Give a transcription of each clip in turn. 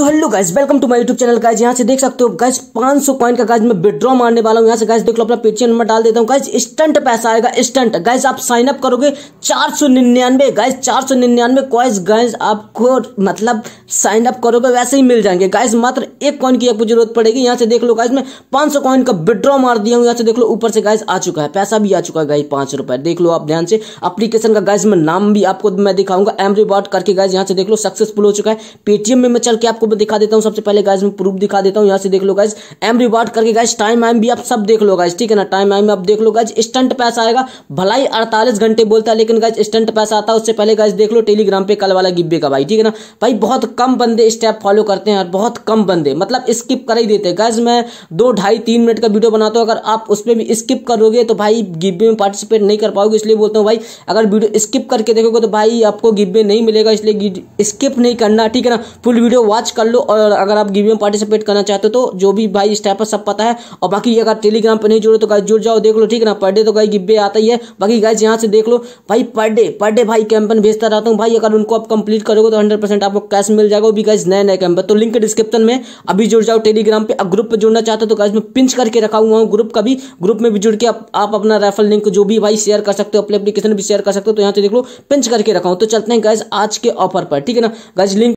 so hello guys welcome to my YouTube channel guys यहाँ से देख सकते हो गाइज 500 कॉइन का गाइज मैं विद्रॉ मारने वाला हूँ यहाँ से गाइज देख लो अपना पेटीएम नंबर डाल देता हूँ गाइज स्टंट पैसा आएगा स्टंट गाइज आप साइन अप करोगे चार सौ निन्यानवे गाइज चार सौ निन्यानवे कॉइन्स गाइज आपको मतलब साइन अप करोगे वैसे ही मिल जाएंगे गाइज मात्र एक कॉइन की आपको जरूरत पड़ेगी यहाँ से देख लो गाइज मैं पांच सौ कॉइन का विड्रॉ मार दिया हूँ यहाँ से देख लो ऊपर से गाइज आ चुका है पैसा भी आ चुका है गाइज पांच देख लो आप ध्यान से अप्लीकेशन का गाइज में नाम भी आपको मैं दिखाऊंगा एम रिवॉर्ड करके गाइज यहाँ से देख लो सक्सेसफुल हो चुका है पेटीएम में मैं चल के आपको प्रूफ दिखा देता हूँ सबसे पहले गाइज मैं प्रूफ दिखा देता हूँ यहाँ से देख लो गाइज एम रिवार्ड करके गाइज टाइम आइम भी आप सब देख लो गाइज ठीक है ना टाइम आइम आप देख लो गाइज स्टंट पैसा आएगा भलाई अड़तालीस घंटे बोलता है लेकिन गाइज स्टंट पैसा आता है उससे पहले गाइज देख लो टेलीग्राम पे कल वाला गिब्बे का भाई ठीक है ना भाई बहुत कम बंदे स्टेप फॉलो करते हैं और बहुत कम बंदे मतलब स्किप कर ही देते गाइज मैं दो ढाई तीन मिनट का वीडियो बनाता हूँ अगर आप उसमें भी स्किप करोगे तो भाई गिब्बे में पार्टिसिपेट नहीं कर पाओगे इसलिए बोलता हूँ भाई अगर वीडियो स्किप करके देखोगे तो भाई आपको गिब्बे नहीं मिलेगा इसलिए स्किप नहीं करना ठीक है ना फुल वीडियो वॉच कर लो और अगर आप गिव में पार्टिसिपेट करना चाहते हो तो जो भी भाई स्टेप सब पता है और बाकी अगर टेलीग्राम पर नहीं जुड़े तो गाइज जुड़ जाओ देख लो ठीक है ना पर डे तो गाई गिब्बे आता ही है बाकी गाइज यहाँ से देख लो भाई पर डे पर डे भाई कैंपन भेजता रहता हूँ भाई अगर उनको आप कंप्लीट करोगे तो हंड्रेड आपको कैश मिल जाएगा भी गाइज नए नए कैंपन तो लिंक डिस्क्रिप्शन में अभी जुड़ जाओ टेलीग्राम पे ग्रुप पर जुड़ना चाहते हो तो गाइज में पिंच करके रखा हुआ हूँ ग्रुप का भी ग्रुप में भी जुड़ के आप अपना रेफर लिंक जो भी भाई शेयर कर सकते हो अपने एप्लीकेशन भी शेयर कर सकते हो तो यहाँ से देख लो पिंच करके रखा हूँ तो चलते हैं गाइज आज के ऑफर पर ठीक है ना गाइज लिंक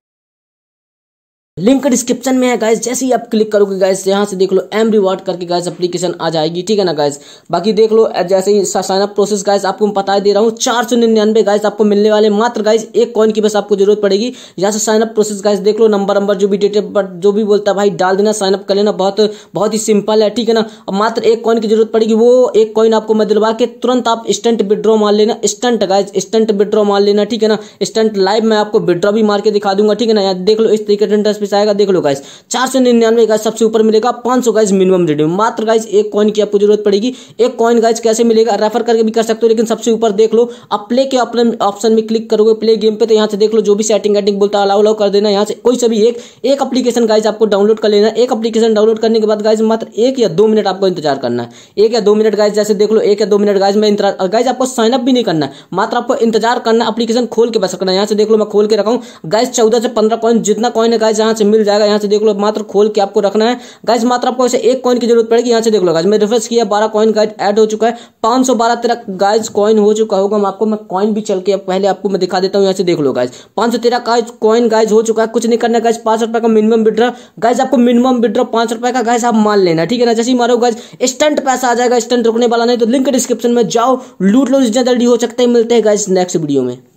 लिंक डिस्क्रिप्शन में है गाइस जैसे ही आप क्लिक करोगे गाइस यहाँ से देख लो एम रिवार्ड करके गाइस एप्लीकेशन आ जाएगी ठीक है ना गाइस बाकी देख लो जैसे ही साइनअप प्रोसेस गाइस आपको मैं बता दे रहा हूँ चार सौ निन्यानवे गाइस आपको मिलने वाले मात्र गाइस एक कॉइन की बस आपको जरूरत पड़ेगी यहाँ से साइनअप प्रोसेस गाइस देख लो नंबर नंबर जो भी डेटे पर जो भी बोलता है भाई डाल देना साइनअप कर लेना बहुत बहुत ही सिंपल है ठीक है ना अब मात्र एक कॉइन की जरूरत पड़ेगी वो एक कॉइन आपको मैं दिलवा के तुरंत आप स्टंट विड्रॉ मार लेना स्टंट गाइज स्टंट विड्रॉ मार लेना ठीक है ना स्टंट लाइव मैं आपको विड्रॉ भी मार के दिखा दूंगा ठीक है ना देख लो इस तरीके से पीस आएगा देख लो गाइस चार सौ निन्यानवे गाइस सबसे ऊपर मिलेगा पांच सौ गाइस मिनिमम रेट मात्र गाइस एक कॉइन की आपको जरूरत पड़ेगी एक कॉइन गाइस कैसे मिलेगा रेफर करके भी कर सकते हो लेकिन सबसे ऊपर देख लो आप प्ले के ऑप्शन में क्लिक करोगे प्ले गेम पे तो यहाँ से देख लो जो भी सेटिंग वेटिंग बोलता है अलाउ अलाउ कर देना यहाँ से कोई सभी एक एक अपलीकेशन गाइज आपको डाउनलोड कर लेना एक अपलीकेशन डाउनलोड करने के बाद गाइज मात्र एक या दो मिनट आपको इंतजार करना है एक या दो मिनट गाइज जैसे देख लो एक या दो मिनट गाइज में इंतजार गाइज आपको साइनअप भी नहीं करना मात्र आपको इंतजार करना अपलीकेशन खोल के बस करना यहाँ से देख लो मैं खोल के रखा हूँ गाइज चौदह से पंद्रह कॉइन जितना कॉइन है गाइज यहाँ यहाँ से मिल जाएगा यहाँ से देख लो मात्र खोल के आपको रखना है गाइज मात्र आपको ऐसे एक कॉइन की जरूरत पड़ेगी यहाँ से देख लो गाइज मैं रिफ्रेश किया बारह कॉइन गाइज ऐड हो चुका है पांच सौ बारह तेरह गाइज कॉइन हो चुका होगा मैं आपको मैं कॉइन भी चल के पहले आपको मैं दिखा देता हूँ यहाँ से देख लो गाइज पांच सौ तेरह गाइज कॉइन गाइज हो चुका है कुछ नहीं करना गाइज पांच रुपये का मिनिमम विड्रॉ गाइज आपको मिनिमम विड्रॉ पांच रुपये का गाइज आप मान लेना ठीक है ना जैसे ही मारो गाइज स्टंट पैसा आ जाएगा स्टंट रुकने वाला नहीं तो लिंक डिस्क्रिप्शन में जाओ लूट लो जितना जल्दी हो सकता है मिलते हैं गाइज नेक्स्ट वीडियो में